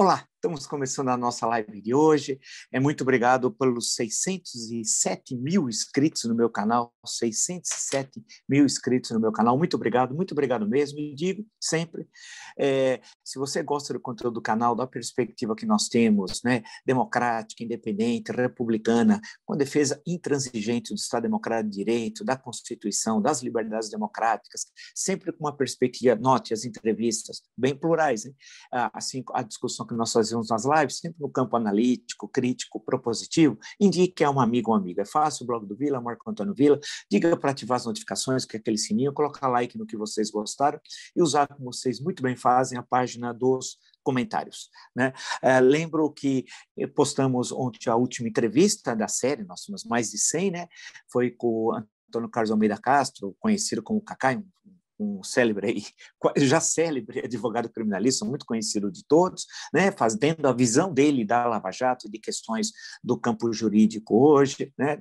Olá, Estamos começando a nossa live de hoje. É muito obrigado pelos 607 mil inscritos no meu canal, 607 mil inscritos no meu canal. Muito obrigado, muito obrigado mesmo. E digo sempre, é, se você gosta do conteúdo do canal, da perspectiva que nós temos, né, democrática, independente, republicana, com defesa intransigente do Estado Democrático de Direito, da Constituição, das liberdades democráticas, sempre com uma perspectiva, note as entrevistas bem plurais, hein? Né, assim a discussão que nós fazemos fazemos nas lives, sempre no campo analítico, crítico, propositivo, indique a é um amigo ou amiga. É Faça o blog do Vila, Marco Antônio Vila, diga para ativar as notificações, que é aquele sininho, colocar like no que vocês gostaram e usar, como vocês muito bem fazem, a página dos comentários. Né? Eh, lembro que postamos ontem a última entrevista da série, nós temos mais de 100, né? foi com o Antônio Carlos Almeida Castro, conhecido como Cacai, um um célebre aí, já célebre advogado criminalista, muito conhecido de todos, né, fazendo a visão dele da Lava Jato e de questões do campo jurídico hoje, né,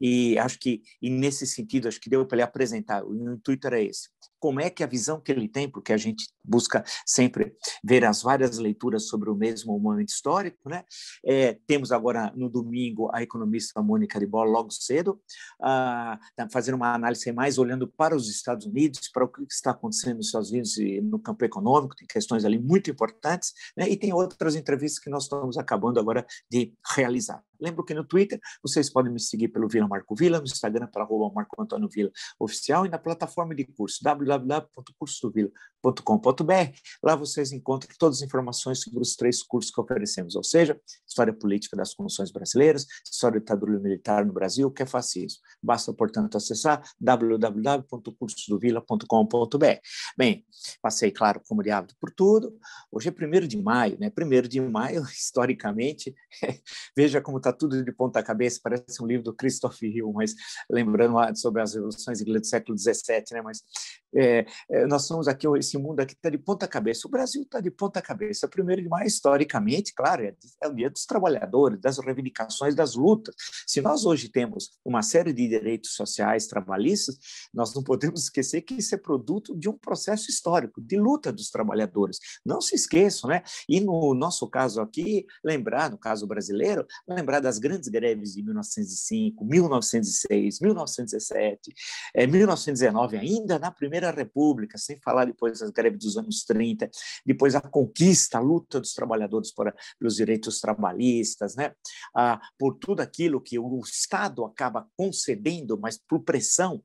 e acho que e nesse sentido acho que deu para ele apresentar, o intuito era esse, como é que a visão que ele tem, porque a gente busca sempre ver as várias leituras sobre o mesmo momento histórico, né? É, temos agora no domingo a economista Mônica Ribol logo cedo, ah, tá fazendo uma análise mais olhando para os Estados Unidos, para o que está acontecendo nos Estados Unidos e no campo econômico, tem questões ali muito importantes, né? E tem outras entrevistas que nós estamos acabando agora de realizar. Lembro que no Twitter vocês podem me seguir pelo Vila Marco Vila, no Instagram para arroba Marco Antônio Vila Oficial e na plataforma de curso www.cursodovila.com.br. Lá vocês encontram todas as informações sobre os três cursos que oferecemos, ou seja, História Política das Condições Brasileiras, História da Ditadura Militar no Brasil, que é fascismo. Basta, portanto, acessar www.cursodovila.com.br. Bem, passei, claro, como de hábito por tudo. Hoje é 1 de maio, né? 1 de maio, historicamente, veja como está está tudo de ponta cabeça, parece um livro do Christopher Hill, mas lembrando sobre as revoluções do século XVII, né? Mas é, é, nós somos aqui, esse mundo aqui está de ponta cabeça, o Brasil está de ponta cabeça, primeiro de mais historicamente, claro, é, é o dia dos trabalhadores, das reivindicações, das lutas. Se nós hoje temos uma série de direitos sociais, trabalhistas, nós não podemos esquecer que isso é produto de um processo histórico, de luta dos trabalhadores. Não se esqueçam, né? E no nosso caso aqui, lembrar, no caso brasileiro, lembrar das grandes greves de 1905, 1906, 1917, 1919, ainda na Primeira República, sem falar depois das greves dos anos 30, depois a conquista, a luta dos trabalhadores para pelos direitos trabalhistas, né? Ah, por tudo aquilo que o Estado acaba concedendo, mas por pressão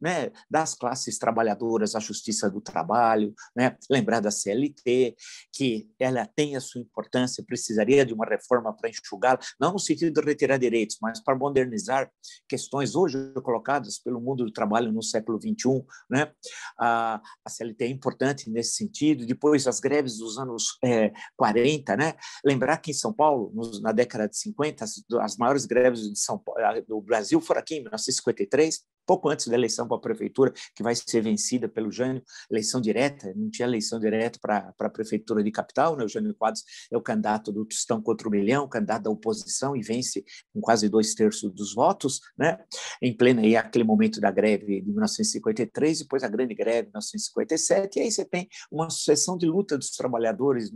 né, das classes trabalhadoras, a justiça do trabalho, né, lembrar da CLT, que ela tem a sua importância, precisaria de uma reforma para enxugá-la, não no sentido de retirar direitos, mas para modernizar questões hoje colocadas pelo mundo do trabalho no século XXI. Né? A, a CLT é importante nesse sentido, depois as greves dos anos é, 40, né? lembrar que em São Paulo, na década de 50, as, as maiores greves Paulo, do Brasil foram aqui em 1953, pouco antes da eleição para a prefeitura, que vai ser vencida pelo Jânio, eleição direta, não tinha eleição direta para a prefeitura de capital, né? o Jânio Quadros é o candidato do Tostão contra o Milhão, candidato da oposição e vence com quase dois terços dos votos, né? em plena aí, aquele momento da greve de 1953, depois a grande greve de 1957, e aí você tem uma sucessão de luta dos trabalhadores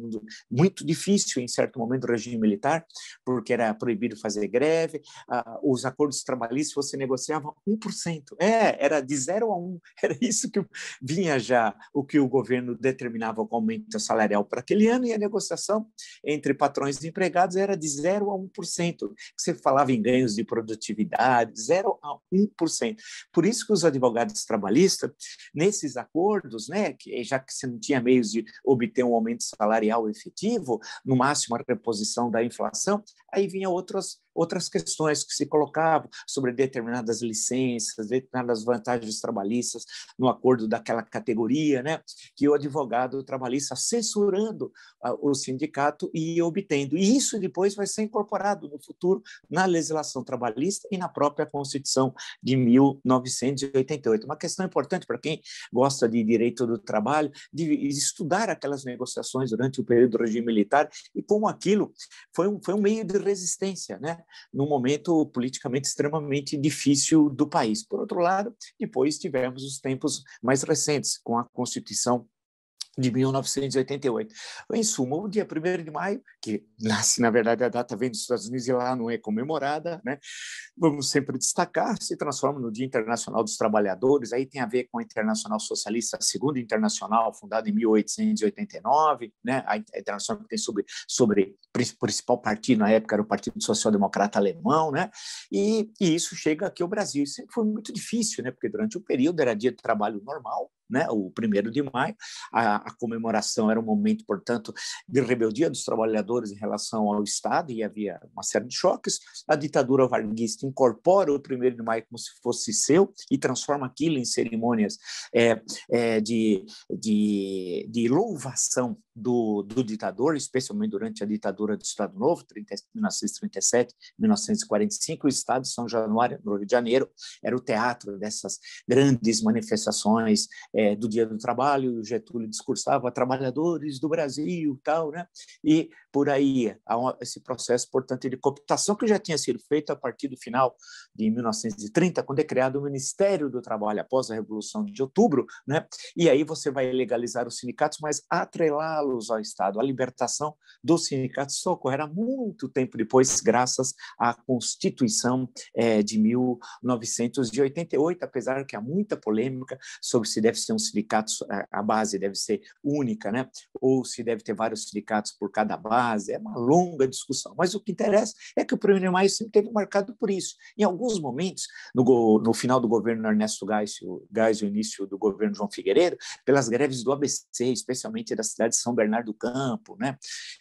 muito difícil em certo momento do regime militar, porque era proibido fazer greve, ah, os acordos trabalhistas você negociava 1% é, era de 0 a 1. Um. Era isso que vinha já o que o governo determinava como aumento salarial para aquele ano e a negociação entre patrões e empregados era de 0 a 1%. Você falava em ganhos de produtividade, 0 a 1%. Por isso que os advogados trabalhistas, nesses acordos, né, que, já que você não tinha meios de obter um aumento salarial efetivo, no máximo a reposição da inflação, aí vinha outras outras questões que se colocavam sobre determinadas licenças, determinadas vantagens trabalhistas no acordo daquela categoria, né? que o advogado trabalhista censurando ah, o sindicato e obtendo. E isso depois vai ser incorporado no futuro na legislação trabalhista e na própria Constituição de 1988. Uma questão importante para quem gosta de direito do trabalho, de estudar aquelas negociações durante o período do regime militar e como aquilo foi um, foi um meio de resistência, né? num momento politicamente extremamente difícil do país. Por outro lado, depois tivemos os tempos mais recentes, com a Constituição de 1988. Em suma, o dia 1 de maio, que nasce, na verdade, a data vem dos Estados Unidos e lá não é comemorada, né? vamos sempre destacar, se transforma no Dia Internacional dos Trabalhadores, aí tem a ver com a Internacional Socialista, a Segunda Internacional, fundada em 1889, né? a Internacional que tem sobre, sobre o principal partido na época era o Partido Social Democrata Alemão, né? e, e isso chega aqui ao Brasil. Isso sempre foi muito difícil, né? porque durante o período era dia de trabalho normal, né, o primeiro de maio. A, a, comemoração era um momento, portanto, de rebeldia dos trabalhadores em relação ao Estado e havia uma série de choques. A ditadura varguista incorpora o primeiro de maio como se fosse seu e transforma aquilo em cerimônias é, é, de, de, de, louvação do, do, ditador, especialmente durante a ditadura do Estado Novo, 30, 1937, 1945. O Estado de São Januário, no Rio de Janeiro, era o teatro dessas grandes manifestações é, do Dia do Trabalho, o Getúlio discursava trabalhadores do Brasil, tal, né? E por aí esse processo, portanto, de cooptação que já tinha sido feito a partir do final de 1930, quando é criado o Ministério do Trabalho após a Revolução de Outubro, né? E aí você vai legalizar os sindicatos, mas atrelá-los ao Estado. A libertação dos sindicatos só ocorrerá muito tempo depois, graças à Constituição é, de 1988, apesar que há muita polêmica sobre se deve ser um sindicato, a base deve ser única, né? Ou se deve ter vários sindicatos por cada base base, é uma longa discussão, mas o que interessa é que o de maio sempre teve marcado por isso. Em alguns momentos, no, no final do governo Ernesto Gás e o início do governo João Figueiredo, pelas greves do ABC, especialmente da cidade de São Bernardo do Campo, né?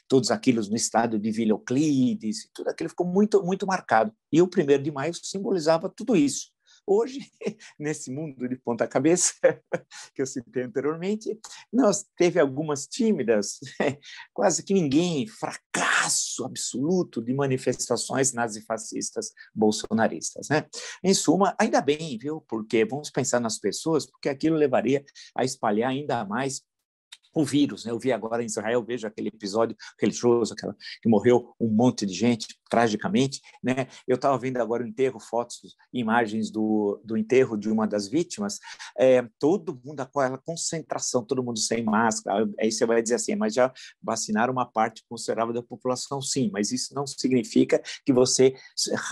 todos aqueles no estado de Vila Euclides, tudo aquilo ficou muito, muito marcado. E o primeiro de maio simbolizava tudo isso. Hoje, nesse mundo de ponta cabeça que eu citei anteriormente, nós teve algumas tímidas, quase que ninguém, fracasso absoluto de manifestações nazifascistas bolsonaristas, né? Em suma, ainda bem, viu? Porque vamos pensar nas pessoas, porque aquilo levaria a espalhar ainda mais com vírus. Né? Eu vi agora em Israel, vejo aquele episódio religioso, aquela, que morreu um monte de gente, tragicamente. Né? Eu estava vendo agora o enterro, fotos, imagens do, do enterro de uma das vítimas, é, todo mundo, com aquela concentração, todo mundo sem máscara. Aí você vai dizer assim, mas já vacinaram uma parte considerável da população, sim, mas isso não significa que você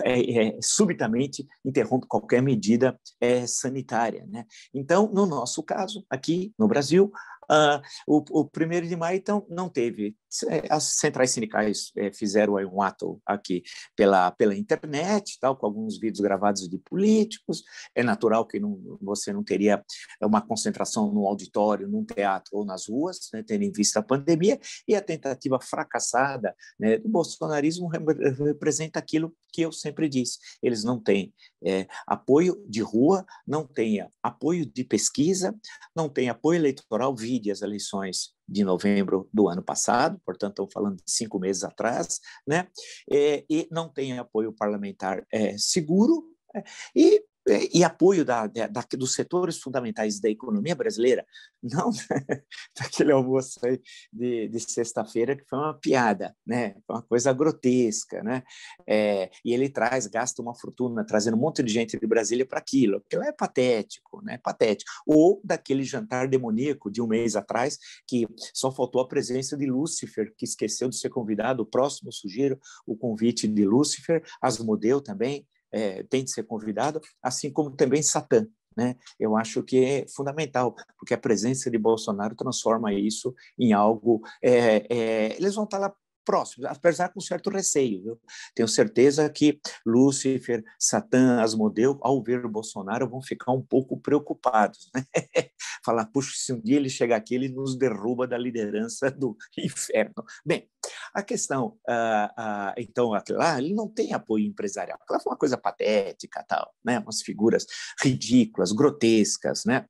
é, é, subitamente interrompe qualquer medida é, sanitária. Né? Então, no nosso caso, aqui no Brasil, ah, o, o primeiro de maio, então, não teve. É, as centrais sindicais é, fizeram um ato aqui pela, pela internet, tal, com alguns vídeos gravados de políticos. É natural que não, você não teria é, uma concentração no auditório, num teatro ou nas ruas, né, tendo em vista a pandemia, e a tentativa fracassada né, do bolsonarismo representa aquilo que eu sempre disse: eles não têm é, apoio de rua, não tenha apoio de pesquisa, não tenha apoio eleitoral, vide as eleições de novembro do ano passado, portanto, estou falando de cinco meses atrás, né? É, e não tenha apoio parlamentar é, seguro, né? e é, e apoio da, né, da, dos setores fundamentais da economia brasileira, não daquele almoço aí de, de sexta-feira que foi uma piada, né? uma coisa grotesca, né? É, e ele traz, gasta uma fortuna trazendo um monte de gente de Brasília para aquilo, aquilo é patético, né? Patético. Ou daquele jantar demoníaco de um mês atrás que só faltou a presença de Lúcifer, que esqueceu de ser convidado. O próximo sugiro o convite de Lúcifer, Asmodeu também, é, tem de ser convidado, assim como também Satã. Né? Eu acho que é fundamental, porque a presença de Bolsonaro transforma isso em algo. É, é eles vão estar lá próximos, apesar com certo receio. Viu? Tenho certeza que Lúcifer, Satã, Asmodeu, ao ver o Bolsonaro, vão ficar um pouco preocupados. Né? Falar, puxa, se um dia ele chegar aqui, ele nos derruba da liderança do inferno. Bem, a questão, ah, ah, então, lá, ah, ele não tem apoio empresarial. Aquela foi uma coisa patética, tal, né? umas figuras ridículas, grotescas, né?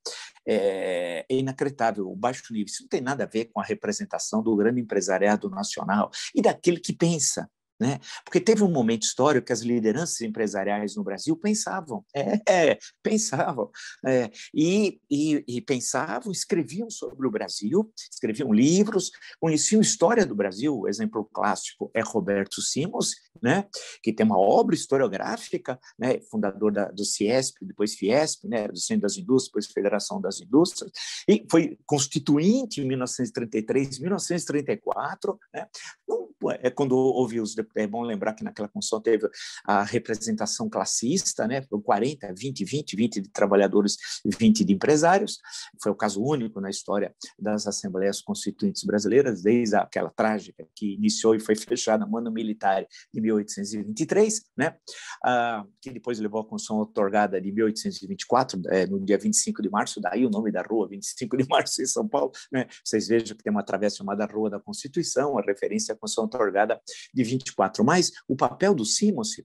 É, é inacreditável o baixo nível. Isso não tem nada a ver com a representação do grande empresariado nacional e daquele que pensa, né? Porque teve um momento histórico que as lideranças empresariais no Brasil pensavam, é, é, pensavam, é, e, e, e, pensavam, escreviam sobre o Brasil, escreviam livros, conheciam história do Brasil. O exemplo clássico é Roberto Simons, né? que tem uma obra historiográfica, né? fundador da, do CIESP, depois Fiesp, né? do Centro das Indústrias, depois Federação das Indústrias, e foi constituinte em 1933, 1934. Né? Não é, é quando houve os é bom lembrar que naquela Constituição teve a representação classista, né? 40, 20, 20, 20 de trabalhadores 20 de empresários. Foi o caso único na história das assembleias constituintes brasileiras, desde aquela trágica que iniciou e foi fechada mano militar de 1823, né? Ah, que depois levou à Constituição otorgada de 1824, é, no dia 25 de março, daí o nome da rua 25 de março em São Paulo, né? Vocês vejam que tem uma travessa chamada Rua da Constituição, a referência à Constituição outorgada de 24. Mas o papel do Simons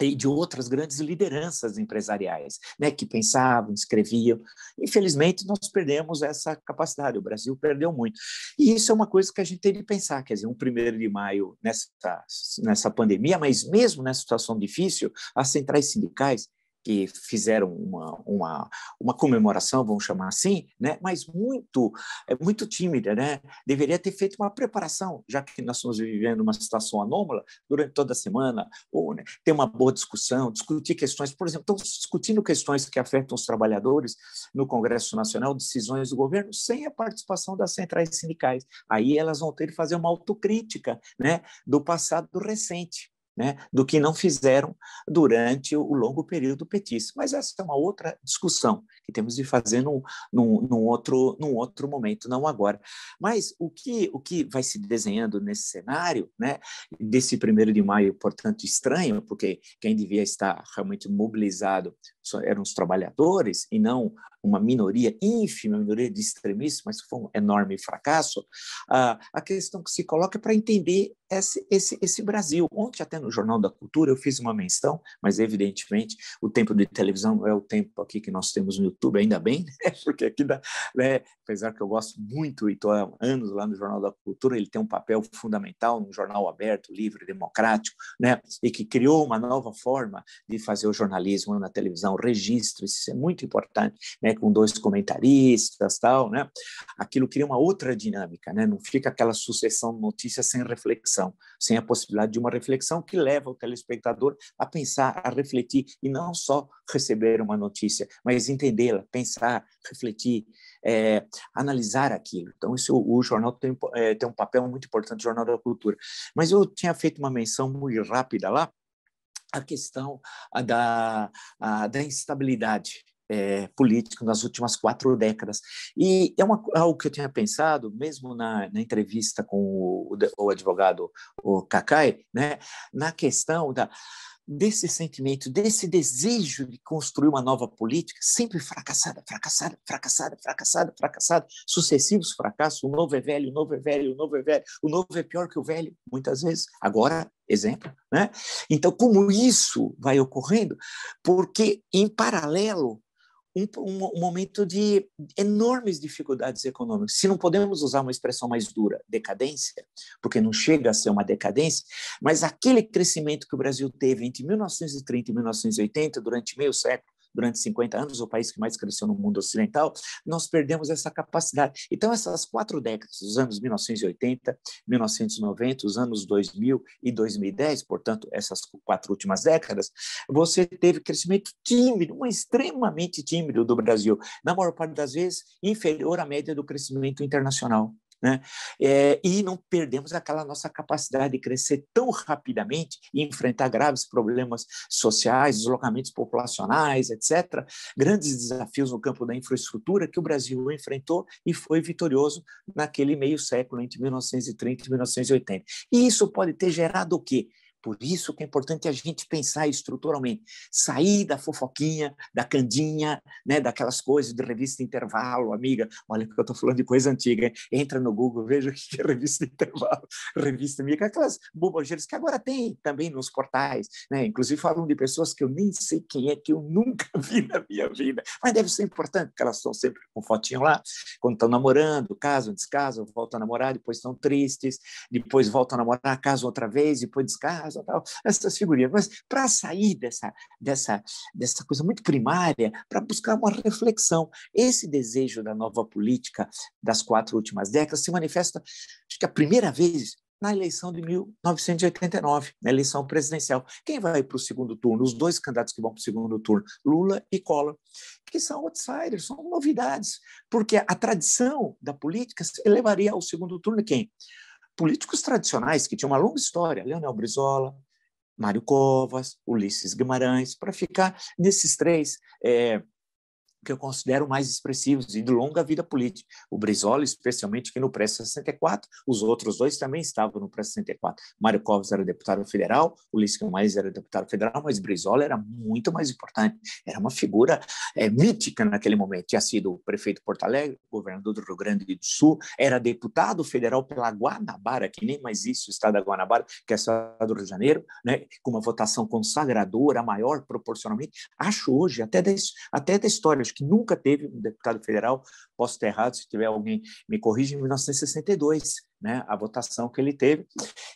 e de outras grandes lideranças empresariais, né, que pensavam, escreviam. Infelizmente, nós perdemos essa capacidade, o Brasil perdeu muito. E isso é uma coisa que a gente tem de pensar, quer dizer, um primeiro de maio nessa, nessa pandemia, mas mesmo nessa situação difícil, as centrais sindicais que fizeram uma, uma, uma comemoração, vamos chamar assim, né? mas muito é muito tímida. Né? Deveria ter feito uma preparação, já que nós estamos vivendo uma situação anômala durante toda a semana, ou né, ter uma boa discussão, discutir questões. Por exemplo, estão discutindo questões que afetam os trabalhadores no Congresso Nacional, decisões do governo, sem a participação das centrais sindicais. Aí elas vão ter que fazer uma autocrítica né, do passado recente né, do que não fizeram durante o longo período petista. Mas essa é uma outra discussão que temos de fazer num, num, num, outro, num outro momento, não agora. Mas o que, o que vai se desenhando nesse cenário, né, desse primeiro de maio, portanto, estranho, porque quem devia estar realmente mobilizado eram os trabalhadores e não uma minoria ínfima, uma minoria de extremistas, mas foi um enorme fracasso, ah, a questão que se coloca é para entender esse, esse, esse Brasil. Ontem, até no Jornal da Cultura, eu fiz uma menção, mas evidentemente o tempo de televisão é o tempo aqui que nós temos no YouTube, ainda bem, né? porque aqui, dá, né? apesar que eu gosto muito e estou há anos lá no Jornal da Cultura, ele tem um papel fundamental, um jornal aberto, livre, democrático, né? e que criou uma nova forma de fazer o jornalismo na televisão, registro, isso é muito importante, né? com dois comentaristas, tal, né? aquilo cria uma outra dinâmica, né? não fica aquela sucessão de notícias sem reflexão reflexão, sem a possibilidade de uma reflexão que leva o telespectador a pensar, a refletir e não só receber uma notícia, mas entendê-la, pensar, refletir, é, analisar aquilo. Então, isso o jornal tem, é, tem um papel muito importante, o Jornal da Cultura. Mas eu tinha feito uma menção muito rápida lá, a questão da, da instabilidade é, político nas últimas quatro décadas. E é uma, algo que eu tinha pensado, mesmo na, na entrevista com o, o, advogado o Kakai, né, na questão da, desse sentimento, desse desejo de construir uma nova política, sempre fracassada, fracassada, fracassada, fracassada, fracassada, sucessivos fracassos, o novo é velho, o novo é velho, o novo é velho, o novo é pior que o velho, muitas vezes. Agora, exemplo, né? Então, como isso vai ocorrendo? Porque, em paralelo, um, um, momento de enormes dificuldades econômicas. Se não podemos usar uma expressão mais dura, decadência, porque não chega a ser uma decadência, mas aquele crescimento que o Brasil teve entre 1930 e 1980, durante meio século, durante 50 anos, o país que mais cresceu no mundo ocidental, nós perdemos essa capacidade. Então, essas quatro décadas, os anos 1980, 1990, os anos 2000 e 2010, portanto, essas quatro últimas décadas, você teve crescimento tímido, extremamente tímido do Brasil, na maior parte das vezes inferior à média do crescimento internacional. Né? É, e não perdemos aquela nossa capacidade de crescer tão rapidamente e enfrentar graves problemas sociais, deslocamentos populacionais, etc., grandes desafios no campo da infraestrutura que o Brasil enfrentou e foi vitorioso naquele meio século, entre 1930 e 1980. E isso pode ter gerado o quê? Por isso que é importante a gente pensar estruturalmente, sair da fofoquinha, da candinha, né, daquelas coisas de revista intervalo, amiga, olha que eu estou falando de coisa antiga, hein? entra no Google, veja o que é revista intervalo, revista amiga, aquelas bobageiras que agora tem também nos portais, né? inclusive falam de pessoas que eu nem sei quem é, que eu nunca vi na minha vida, mas deve ser importante, porque elas estão sempre com fotinho lá, quando estão namorando, casam, descasam, voltam a namorar, depois estão tristes, depois voltam a namorar, casam outra vez, depois descasam, tal, essas figurinhas. Mas para sair dessa, dessa, dessa coisa muito primária, para buscar uma reflexão, esse desejo da nova política das quatro últimas décadas se manifesta, acho que a primeira vez na eleição de 1989, na eleição presidencial. Quem vai para o segundo turno? Os dois candidatos que vão para o segundo turno, Lula e Collor, que são outsiders, são novidades, porque a tradição da política levaria ao segundo turno quem? políticos tradicionais que tinham uma longa história, Leonel Brizola, Mário Covas, Ulisses Guimarães, para ficar nesses três é, que eu considero mais expressivos e de longa vida política. O Brizola, especialmente, que no pré-64, os outros dois também estavam no pré-64. Mário Covas era deputado federal, o Lisca Mais era deputado federal, mas Brizola era muito mais importante. Era uma figura é, mítica naquele momento. Tinha sido prefeito de Porto Alegre, governador do Rio Grande do Sul, era deputado federal pela Guanabara, que nem mais isso, o estado da Guanabara, que é o estado do Rio de Janeiro, né, com uma votação consagradora, maior proporcionalmente. Acho hoje, até da, até da história acho que nunca teve um deputado federal, posso ter errado, se tiver alguém me corrija em 1962, né, a votação que ele teve,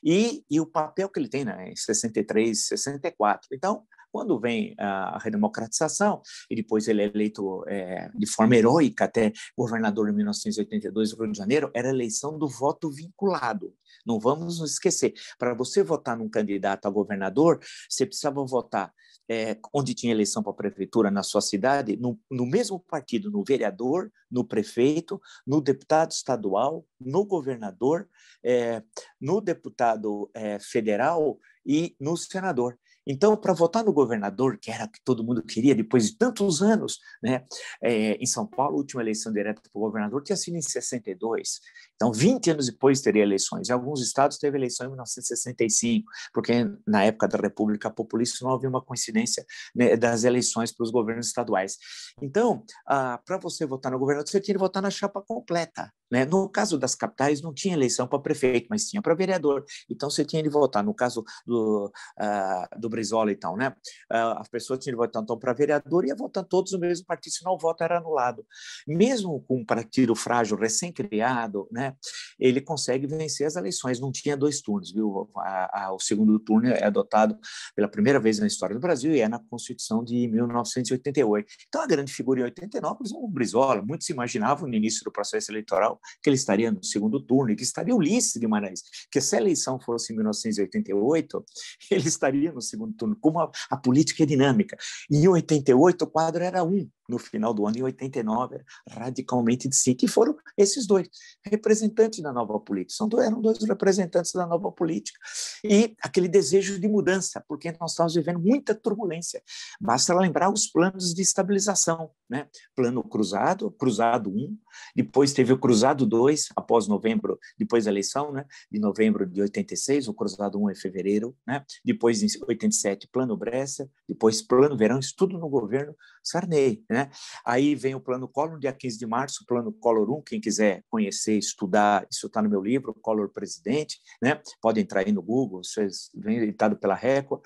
e, e o papel que ele tem né, em 63, 64. Então, quando vem a redemocratização, e depois ele é eleito é, de forma heróica até governador em 1982 do Rio de Janeiro, era eleição do voto vinculado. Não vamos nos esquecer, para você votar num candidato a governador, você precisava votar é, onde tinha eleição para a prefeitura na sua cidade, no, no, mesmo partido, no vereador, no prefeito, no deputado estadual, no governador, é, no deputado é, federal e no senador. Então, para votar no governador, que era o que todo mundo queria depois de tantos anos, né? É, em São Paulo, a última eleição direta para o governador tinha sido em 62. Então, 20 anos depois teria eleições. Em alguns estados teve eleição em 1965, porque na época da República Populista não havia uma coincidência né, das eleições para os governos estaduais. Então, ah, para você votar no governador, você tinha que votar na chapa completa. Né? No caso das capitais, não tinha eleição para prefeito, mas tinha para vereador. Então, você tinha de votar. No caso do, ah, do Brizola, então, né? Ah, as pessoas tinham votando então, para vereador e ia votar todos no mesmo partido, se não o voto era anulado. Mesmo com um partido frágil, recém-criado, né? Ele consegue vencer as eleições. Não tinha dois turnos, viu? A, a, o segundo turno é adotado pela primeira vez na história do Brasil e é na Constituição de 1988. Então, a grande figura em 89 é o Brizola. muitos se no início do processo eleitoral que ele estaria no segundo turno e que estaria Ulisses Guimarães, que se a eleição fosse em 1988, ele estaria no segundo segundo turno, como a, a política é dinâmica. em 88 o quadro era um, no final do ano, em 89, radicalmente si, E foram esses dois representantes da nova política. São, dois, eram dois representantes da nova política. E aquele desejo de mudança, porque nós estávamos vivendo muita turbulência. Basta lembrar os planos de estabilização. Né? Plano cruzado, cruzado um, depois teve o cruzado dois após novembro, depois da eleição, né? de novembro de 86, o cruzado um em fevereiro, né? depois em 87, plano Bressa, depois plano Verão, isso tudo no governo Sarney. Né? Né? Aí vem o Plano Collor, dia 15 de março, o Plano Collor 1, quem quiser conhecer, estudar, isso está no meu livro, Collor Presidente, né? pode entrar aí no Google, vocês vem editado tá pela Record.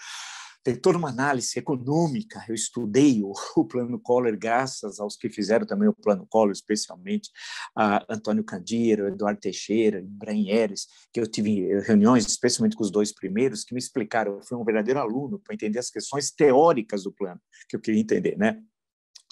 Tem toda uma análise econômica, eu estudei o, o, Plano Collor, graças aos que fizeram também o Plano Collor, especialmente a Antônio Candira, Eduardo Teixeira, Ibrahim Eres, que eu tive reuniões, especialmente com os dois primeiros, que me explicaram, eu fui um verdadeiro aluno para entender as questões teóricas do plano, que eu queria entender, né?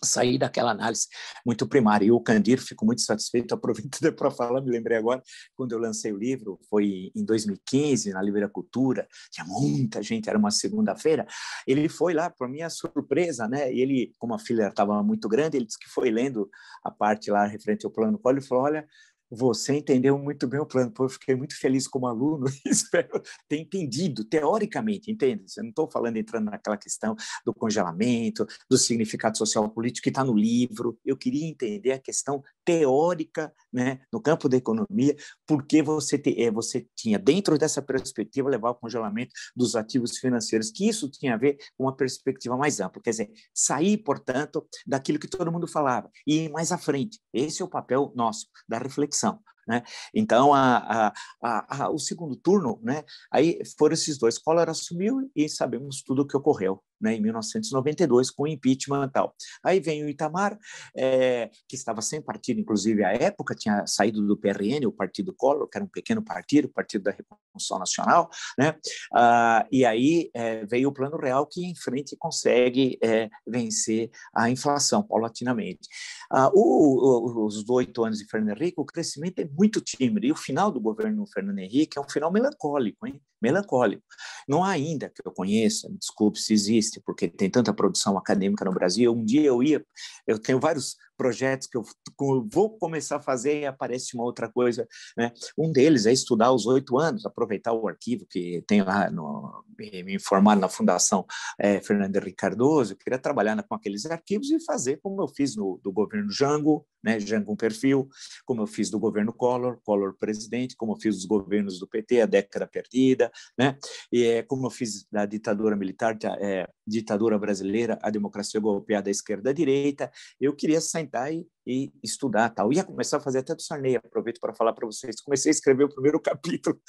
sair daquela análise muito primária. E o Candir, fico muito satisfeito, aproveitando para falar, me lembrei agora, quando eu lancei o livro, foi em 2015, na Livraria Cultura, tinha muita gente, era uma segunda-feira, ele foi lá, para minha surpresa, né? E ele, como a filha estava muito grande, ele disse que foi lendo a parte lá referente ao plano Collor e falou, olha, você entendeu muito bem o plano. porque eu fiquei muito feliz como aluno e espero ter entendido, teoricamente, entende? Eu não estou falando entrando naquela questão do congelamento, do significado social político que está no livro. Eu queria entender a questão teórica, né, no campo da economia, porque você, te, eh, você tinha, dentro dessa perspectiva, levar o congelamento dos ativos financeiros, que isso tinha a ver com uma perspectiva mais ampla. Quer dizer, sair, portanto, daquilo que todo mundo falava e ir mais à frente. Esse é o papel nosso, da reflexão eleição. Né? Então, a, a, a, o segundo turno, né? aí foram esses dois. Collor assumiu e sabemos tudo o que ocorreu né, em 1992, com o impeachment e tal. Aí vem o Itamar, é, que estava sem partido, inclusive à época, tinha saído do PRN, o Partido Collor, que era um pequeno partido, o Partido da Reconstrução Nacional, né? Ah, e aí é, veio o Plano Real, que em frente consegue é, vencer a inflação paulatinamente. Ah, o, o, os oito anos de Fernando Henrique, o crescimento é muito tímido, e o final do governo Fernando Henrique é um final melancólico, hein? melancólico. Não há ainda que eu conheça, desculpe se existe, porque tem tanta produção acadêmica no Brasil. Um dia eu ia, eu tenho vários projetos que eu vou começar a fazer e aparece uma outra coisa. Né? Um deles é estudar os oito anos, aproveitar o arquivo que tem lá, no, me informar na Fundação é, Fernando Henrique Cardoso, eu queria trabalhar com aqueles arquivos e fazer como eu fiz no, do governo Jango, né? Jango um perfil, como eu fiz do governo Collor, Collor presidente, como eu fiz dos governos do PT, a década perdida, né? e é, como eu fiz da ditadura militar, é, ditadura brasileira, a democracia golpeada a esquerda a direita, eu queria sentar e e estudar tal. Ia começar a fazer até do Sarney, aproveito para falar para vocês. Comecei a escrever o primeiro capítulo,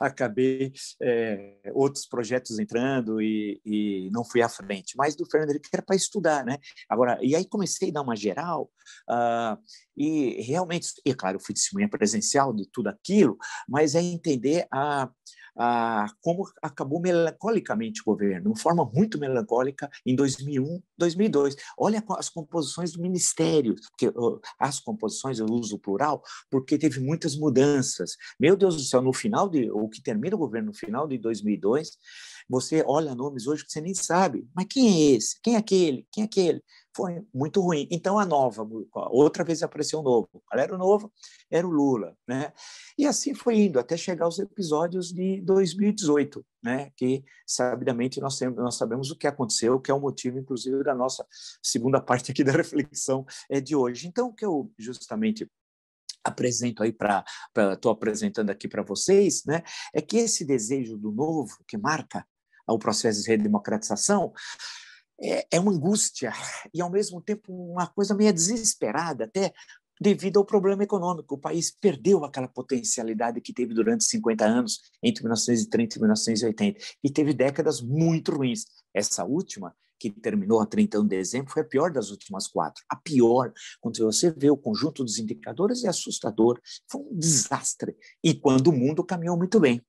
acabei é, outros projetos entrando e, e, não fui à frente. Mas do Fernando Henrique era para estudar, né? Agora, e aí comecei a dar uma geral, uh, e realmente, e claro, fui testemunha presencial de tudo aquilo, mas é entender a, a, como acabou melancolicamente o governo, de forma muito melancólica, em 2001, 2002. Olha as composições do Ministério, porque eu, as composições eu uso o plural, porque teve muitas mudanças. Meu Deus do céu, no final de o que termina o governo no final de 2002, você olha nomes hoje que você nem sabe. Mas quem é esse? Quem é aquele? Quem é aquele? Foi muito ruim. Então, a nova, outra vez apareceu um novo. Qual era o novo? Era o Lula. Né? E assim foi indo, até chegar aos episódios de 2018, né? que, sabidamente, nós, temos, nós sabemos o que aconteceu, que é o motivo, inclusive, da nossa segunda parte aqui da reflexão é, de hoje. Então, o que eu justamente apresento aí para estou apresentando aqui para vocês, né, é que esse desejo do novo que marca o processo de redemocratização é, é uma angústia e, ao mesmo tempo, uma coisa meio desesperada, até devido ao problema econômico. O país perdeu aquela potencialidade que teve durante 50 anos, entre 1930 e 1980, e teve décadas muito ruins. Essa última, que terminou a 31 de dezembro, foi a pior das últimas quatro. A pior. Quando você vê o conjunto dos indicadores, é assustador. Foi um desastre. E quando o mundo caminhou muito bem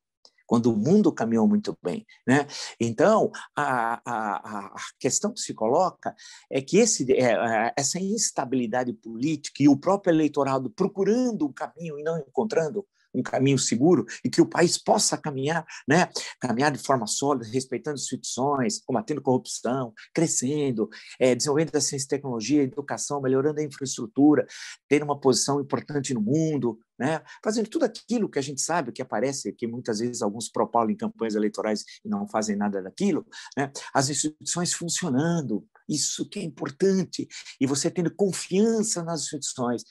quando o mundo caminhou muito bem. Né? Então, a, a, a questão que se coloca é que esse, é, essa instabilidade política e o próprio eleitorado procurando um caminho e não encontrando, um caminho seguro e que o país possa caminhar, né? Caminhar de forma sólida, respeitando instituições, combatendo corrupção, crescendo, é, desenvolvendo a ciência e tecnologia, educação, melhorando a infraestrutura, tendo uma posição importante no mundo, né? fazendo tudo aquilo que a gente sabe, que aparece, que muitas vezes alguns propalam em campanhas eleitorais e não fazem nada daquilo, né? as instituições funcionando, isso que é importante. E você tendo confiança nas instituições.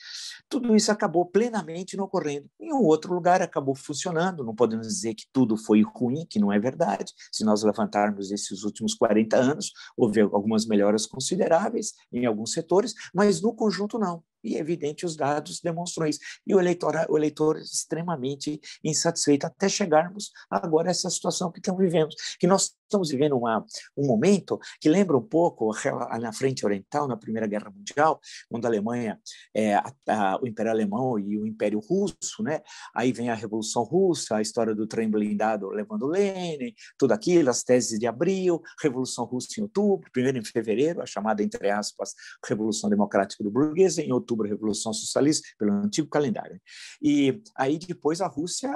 Tudo isso acabou plenamente não ocorrendo. Em um outro lugar acabou funcionando. Não podemos dizer que tudo foi ruim, que não é verdade. Se nós levantarmos esses últimos 40 anos, houve algumas melhoras consideráveis em alguns setores, mas no conjunto não. E, é evidente, os dados demonstram isso. E o eleitor, o eleitor é extremamente insatisfeito, até chegarmos agora a essa situação que estamos vivendo. Que nós estamos vivendo uma, um momento que lembra um pouco na frente oriental, na Primeira Guerra Mundial, quando a Alemanha, é, a, a, o Império Alemão e o Império Russo, né? aí vem a Revolução Russa, a história do trem blindado levando Lenin, tudo aquilo, as teses de abril, Revolução Russa em outubro, primeiro em fevereiro, a chamada, entre aspas, Revolução Democrática do Burguês, em outubro outubro, a Revolução Socialista, pelo antigo calendário. E aí depois a Rússia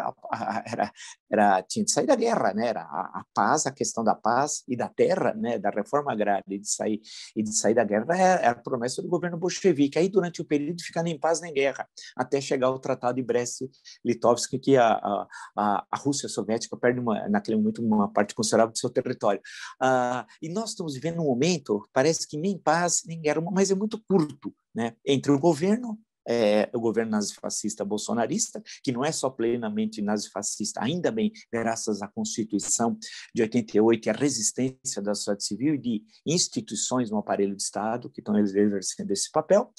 era, era, tinha de sair da guerra, né? Era a, a, paz, a questão da paz e da terra, né? Da reforma agrária e de sair, e de sair da guerra era, é, era é a promessa do governo bolchevique. Aí durante o período ficar nem paz nem guerra, até chegar o Tratado de Brest-Litovsk, que a, a, a Rússia soviética perde uma, naquele momento uma parte considerável do seu território. Uh, e nós estamos vivendo um momento, parece que nem paz nem guerra, mas é muito curto né, entre o governo, é, o governo nazifascista bolsonarista, que não é só plenamente nazifascista, ainda bem, graças à Constituição de 88 e à resistência da sociedade civil e de instituições no aparelho de Estado, que estão exercendo esse papel,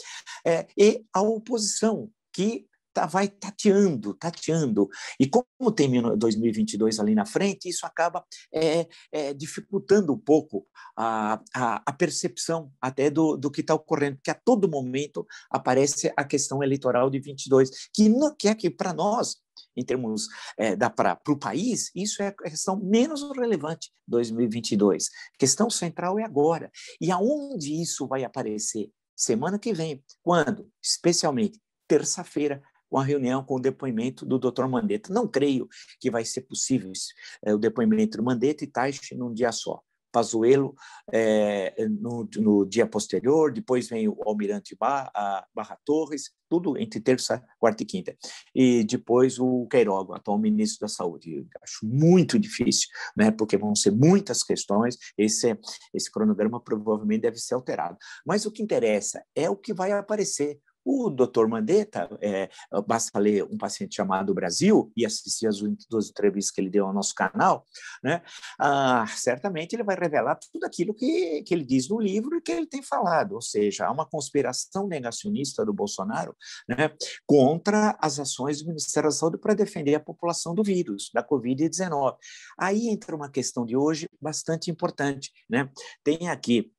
é, e a oposição, que tá, vai tateando, tateando. E como tem 2022 ali na frente, isso acaba é, é, dificultando um pouco a, a, a percepção até do, do que está ocorrendo, porque a todo momento aparece a questão eleitoral de 22, que, não, que é que para nós em termos é, da para o país, isso é a questão menos relevante 2022. A questão central é agora. E aonde isso vai aparecer? Semana que vem. Quando? Especialmente terça-feira, com a reunião com o depoimento do Dr. Mandetta. Não creio que vai ser possível é, o depoimento do Mandetta e Taish num dia só. Pazuello é, no, no, dia posterior, depois vem o Almirante Bar, Barra Torres, tudo entre terça, quarta e quinta. E depois o Queiroga, atual ministro da Saúde. Eu acho muito difícil, né, porque vão ser muitas questões, esse, esse cronograma provavelmente deve ser alterado. Mas o que interessa é o que vai aparecer, o doutor Mandetta, é, basta ler um paciente chamado Brasil e assistir as duas entrevistas que ele deu ao nosso canal, né? Ah, certamente ele vai revelar tudo aquilo que, que ele diz no livro e que ele tem falado, ou seja, há uma conspiração negacionista do Bolsonaro né, contra as ações do Ministério da Saúde para defender a população do vírus, da Covid-19. Aí entra uma questão de hoje bastante importante. Né? Tem aqui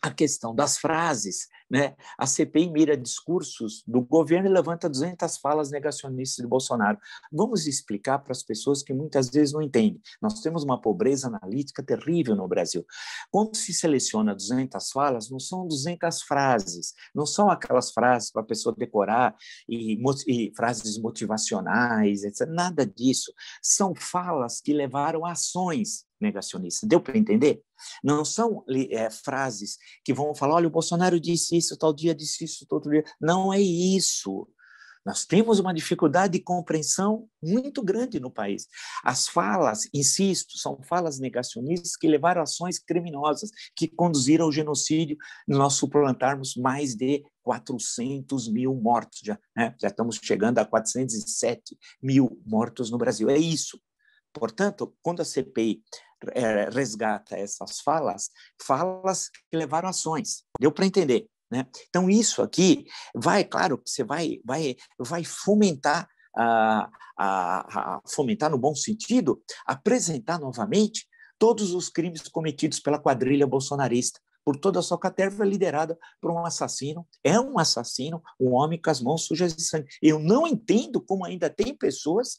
a questão das frases. Né? A CPI mira discursos do governo e levanta 200 falas negacionistas de Bolsonaro. Vamos explicar para as pessoas que muitas vezes não entendem. Nós temos uma pobreza analítica terrível no Brasil. Quando se seleciona 200 falas, não são 200 frases, não são aquelas frases para a pessoa decorar e, e frases motivacionais, etc. nada disso. São falas que levaram a ações negacionista. Deu para entender? Não são é, frases que vão falar, olha, o Bolsonaro disse isso, tal dia disse isso, todo dia. Não é isso. Nós temos uma dificuldade de compreensão muito grande no país. As falas, insisto, são falas negacionistas que levaram a ações criminosas, que conduziram ao genocídio, nós suplantarmos mais de 400 mil mortos. Já, né? já estamos chegando a 407 mil mortos no Brasil. É isso. Portanto, quando a CPI é, resgata essas falas, falas que levaram ações. Deu para entender, né? Então isso aqui vai, claro, você vai, vai, vai fomentar a, a, a fomentar no bom sentido, apresentar novamente todos os crimes cometidos pela quadrilha bolsonarista por toda a sua caterva liderada por um assassino. É um assassino, um homem com as mãos sujas de sangue. Eu não entendo como ainda tem pessoas,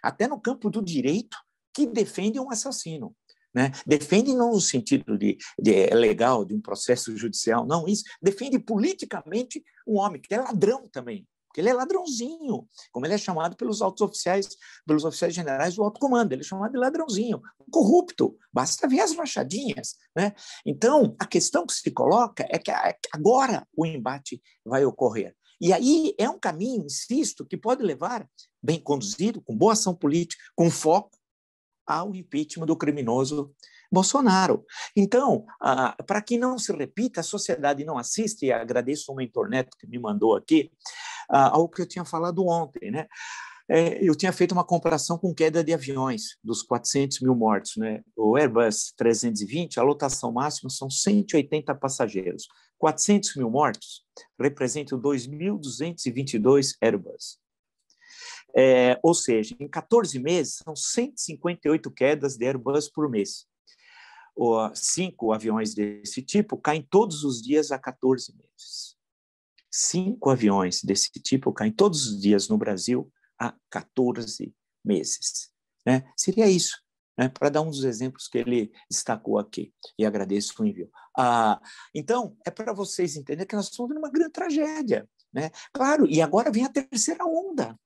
até no campo do direito, que defendem um assassino. Né? Defende não no sentido de, de, é legal, de um processo judicial, não isso. Defende politicamente um homem que é ladrão também. Porque ele é ladrãozinho, como ele é chamado pelos altos oficiais, pelos oficiais generais do alto comando, ele é chamado de ladrãozinho, corrupto, basta ver as rachadinhas. Né? Então, a questão que se coloca é que é agora o embate vai ocorrer. E aí é um caminho, insisto, que pode levar, bem conduzido, com boa ação política, com foco, ao impeachment do criminoso Bolsonaro. Então, ah, para que não se repita, a sociedade não assiste, e agradeço o mentor Neto que me mandou aqui, ah, ao que eu tinha falado ontem, né? É, eu tinha feito uma comparação com queda de aviões, dos 400 mil mortos. Né? O Airbus 320, a lotação máxima são 180 passageiros. 400 mil mortos representam 2.222 Airbus. É, ou seja, em 14 meses, são 158 quedas de Airbus por mês cinco aviões desse tipo caem todos os dias há 14 meses. Cinco aviões desse tipo caem todos os dias no Brasil há 14 meses. Né? Seria isso, né? para dar um dos exemplos que ele destacou aqui, e agradeço o envio. Ah, então, é para vocês entenderem que nós estamos numa grande tragédia. Né? Claro, e agora vem a terceira onda.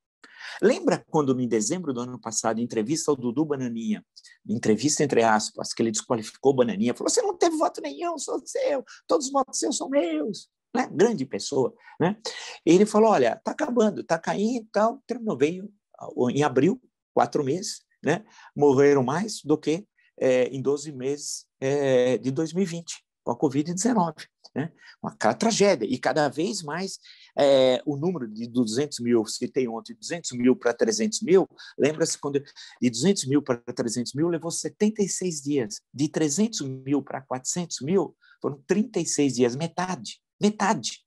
Lembra quando, em dezembro do ano passado, em entrevista ao Dudu Bananinha, entrevista entre aspas, que ele desqualificou Bananinha, falou: você não teve voto nenhum, sou seu, todos os votos seus são meus. Né? Grande pessoa. Né? Ele falou: olha, tá acabando, tá caindo e tal. Terminou, veio ah, em abril, quatro meses, né? morreram mais do que é, em 12 meses é, de 2020, com a Covid-19. Né? Uma tragédia, e cada vez mais é, o número de 200 mil, eu citei ontem, 200 mil para 300 mil, lembra-se quando de 200 mil para 300 mil levou 76 dias, de 300 mil para 400 mil foram 36 dias, metade, metade,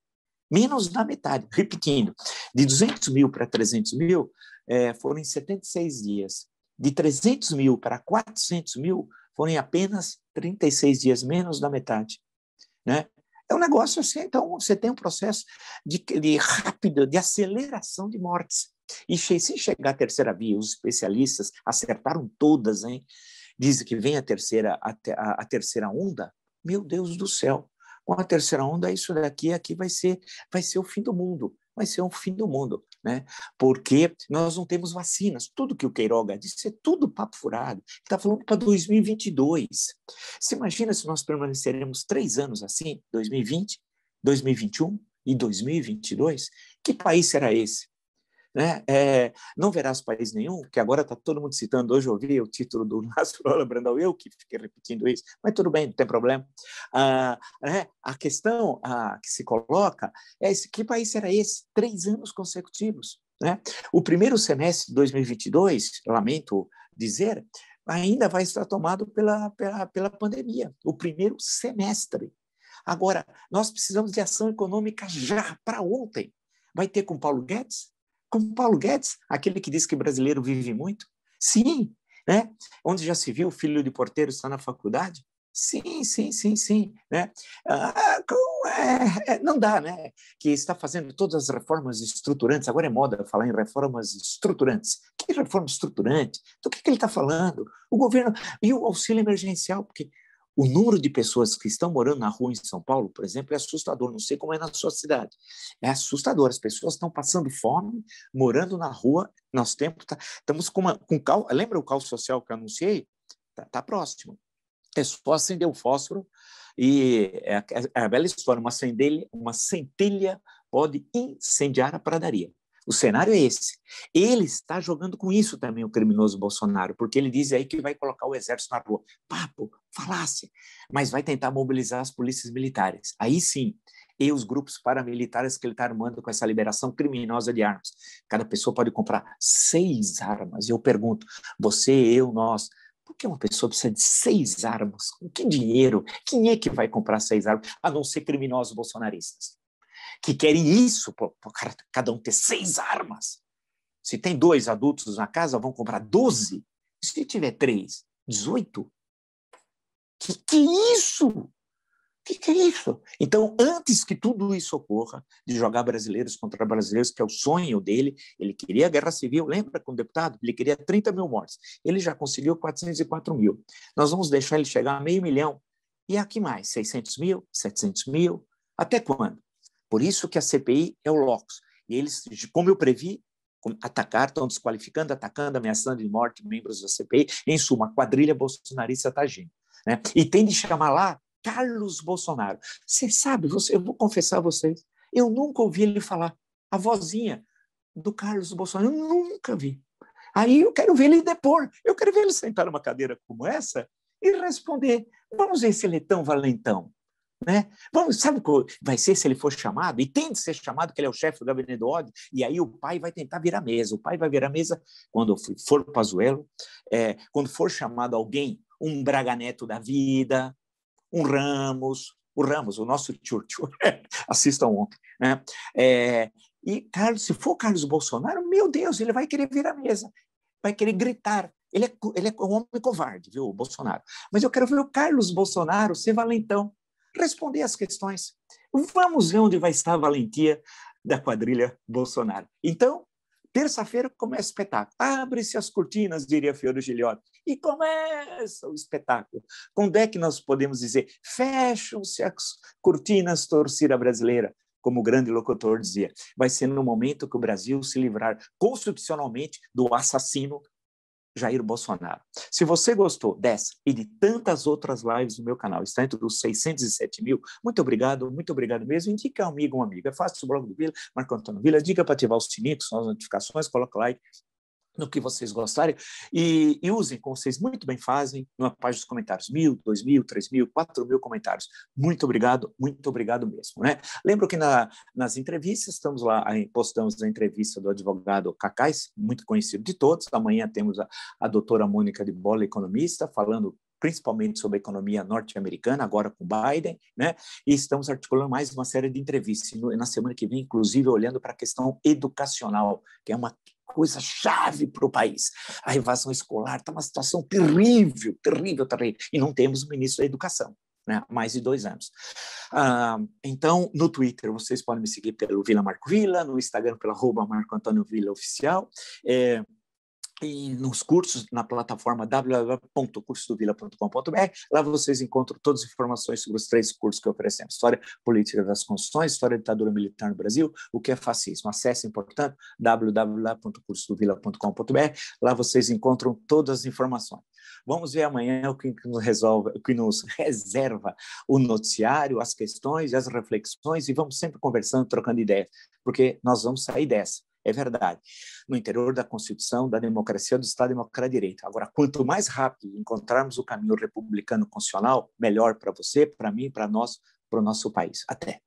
menos da metade, repetindo, de 200 mil para 300 mil é, foram em 76 dias, de 300 mil para 400 mil foram em apenas 36 dias, menos da metade. Né? É um negócio assim, então você tem um processo de, de rápido, de aceleração de mortes. E se chegar à terceira via, os especialistas acertaram todas, hein? Dizem que vem a terceira, a, a terceira onda. Meu Deus do céu, com a terceira onda, isso daqui aqui vai ser, vai ser o fim do mundo. Vai ser o fim do mundo, né? Porque nós não temos vacinas. Tudo que o Queiroga disse é tudo papo furado. Está falando para 2022. Você imagina se nós permaneceremos três anos assim, 2020, 2021 e 2022? Que país será esse? Né? É, não verás país nenhum, que agora está todo mundo citando. Hoje eu ouvi o título do Nasrola Brandão, eu que fiquei repetindo isso, mas tudo bem, não tem problema. Ah, né? A questão ah, que se coloca é esse, que país era esse? Três anos consecutivos. Né? O primeiro semestre de 2022, lamento dizer, ainda vai estar tomado pela, pela, pela pandemia, o primeiro semestre. Agora, nós precisamos de ação econômica já, para ontem. Vai ter com Paulo Guedes? com Paulo Guedes, aquele que diz que brasileiro vive muito? Sim, né? Onde já se viu o filho de porteiro está na faculdade? Sim, sim, sim, sim, né? Ah, é? é, não dá, né? Que está fazendo todas as reformas estruturantes. Agora é moda falar em reformas estruturantes. Que reforma estruturante? Do que, que ele está falando? O governo e o auxílio emergencial, porque o número de pessoas que estão morando na rua em São Paulo, por exemplo, é assustador. Não sei como é na sua cidade. É assustador. As pessoas estão passando fome, morando na rua. Nosso tempo tá, estamos com, uma, com cal, lembra o caos social que eu anunciei? Está tá próximo. É só acender o fósforo e é, é, é a bela história. Uma uma centelha pode incendiar a pradaria. O cenário é esse. Ele está jogando com isso também, o criminoso Bolsonaro, porque ele diz aí que vai colocar o exército na rua. Papo, falácia. Mas vai tentar mobilizar as polícias militares. Aí sim, e os grupos paramilitares que ele está armando com essa liberação criminosa de armas. Cada pessoa pode comprar seis armas. E eu pergunto, você, eu, nós, por que uma pessoa precisa de seis armas? Com que dinheiro? Quem é que vai comprar seis armas? A não ser criminosos bolsonaristas que querem isso, pô, cara, cada um ter seis armas. Se tem dois adultos na casa, vão comprar doze. Se tiver três, dezoito. Que que é isso? Que que é isso? Então, antes que tudo isso ocorra, de jogar brasileiros contra brasileiros, que é o sonho dele, ele queria a guerra civil, lembra com o deputado? Ele queria 30 mil mortes. Ele já conseguiu 404 mil. Nós vamos deixar ele chegar a meio milhão. E aqui mais, 600 mil, 700 mil, até quando? Por isso que a CPI é o locus. E eles, como eu previ, atacar, estão desqualificando, atacando, ameaçando de morte membros da CPI. Em suma, a quadrilha bolsonarista está agindo. Né? E tem de chamar lá Carlos Bolsonaro. Você sabe, você, eu vou confessar a vocês, eu nunca ouvi ele falar a vozinha do Carlos Bolsonaro, eu nunca vi. Aí eu quero ver ele depor, eu quero ver ele sentar numa cadeira como essa e responder. Vamos ver se ele é tão valentão. Né? Vamos, sabe o que vai ser se ele for chamado? E tem de ser chamado, que ele é o chefe do gabinete do ódio, e aí o pai vai tentar virar mesa. O pai vai virar mesa quando for o Pazuello, é, quando for chamado alguém, um Neto da vida, um Ramos, o Ramos, o nosso Churchill, assistam ontem. Né? É, e Carlos, se for Carlos Bolsonaro, meu Deus, ele vai querer virar mesa, vai querer gritar, ele é, ele é um homem covarde, viu, o Bolsonaro. Mas eu quero ver o Carlos Bolsonaro ser valentão responder às questões. Vamos ver onde vai estar a valentia da quadrilha Bolsonaro. Então, terça-feira começa o espetáculo. Abre-se as cortinas, diria Fiore Gilhote. E começa o espetáculo. Quando é que nós podemos dizer fecham-se as cortinas, torcida brasileira? Como o grande locutor dizia, vai ser no momento que o Brasil se livrar constitucionalmente do assassino Jair Bolsonaro. Se você gostou dessa e de tantas outras lives do meu canal, está entre os 607 mil, muito obrigado, muito obrigado mesmo. Indica um amigo, um amigo. É fácil, o blog do Vila, Marco Antônio Vila. Diga para ativar o sininho, que são as notificações, coloca like, no que vocês gostarem e, e, usem como vocês muito bem fazem numa página dos comentários mil, dois mil, três mil, quatro mil comentários. Muito obrigado, muito obrigado mesmo, né? Lembro que na, nas entrevistas estamos lá postamos a entrevista do advogado Cacais, muito conhecido de todos. Amanhã temos a, a doutora Mônica de Bola, economista, falando principalmente sobre a economia norte-americana, agora com Biden, né? E estamos articulando mais uma série de entrevistas na semana que vem, inclusive olhando para a questão educacional, que é uma coisa chave para o país. A evasão escolar está uma situação terrível, terrível, terrível. E não temos o ministro da Educação. Né, mais de dois anos. Ah, então, no Twitter, vocês podem me seguir pelo Vila Marco Vila, no Instagram, pela Marco Antônio Vila Oficial. É, e nos cursos na plataforma www.cursodovila.com.br. Lá vocês encontram todas as informações sobre os três cursos que oferecemos: História Política das Constituições, História da Ditadura Militar no Brasil, o que é fascismo. Acesse, é portanto, www.cursodovila.com.br. Lá vocês encontram todas as informações. Vamos ver amanhã o que nos resolve, o que nos reserva o noticiário, as questões, as reflexões e vamos sempre conversando, trocando ideias, porque nós vamos sair dessa. É verdade. No interior da Constituição, da democracia, do Estado democrático de direito. Agora, quanto mais rápido encontrarmos o caminho republicano constitucional, melhor para você, para mim, para nós, para o nosso país. Até.